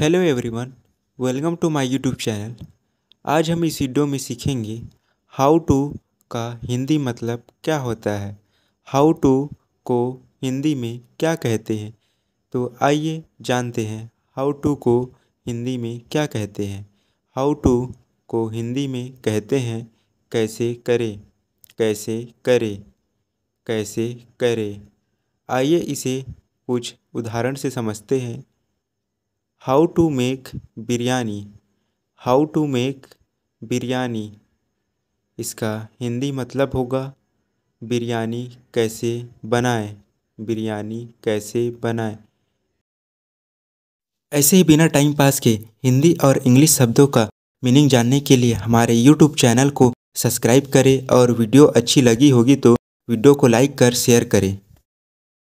hello everyone welcome to my YouTube channel आज हम इस वीडियो में सीखेंगे हाउ टू का हिंदी मतलब क्या होता है हाउ टू को हिंदी में क्या कहते हैं तो आइए जानते हैं हाउ टू को हिंदी में क्या कहते हैं हाउ टू को हिंदी में कहते हैं कैसे करें कैसे करें कैसे करें आइए इसे कुछ उदाहरण से समझते हैं how to make biryani how to make biryani इसका हिंदी मतलब होगा बिरयानी कैसे बनाए बिरयानी कैसे बनाए ऐसे ही बिना टाइम पास के हिंदी और इंग्लिश शब्दों का मीनिंग जानने के लिए हमारे यूट्यूब चैनल को सब्सक्राइब करें और वीडियो अच्छी लगी होगी तो वीडियो को लाइक कर शेयर करें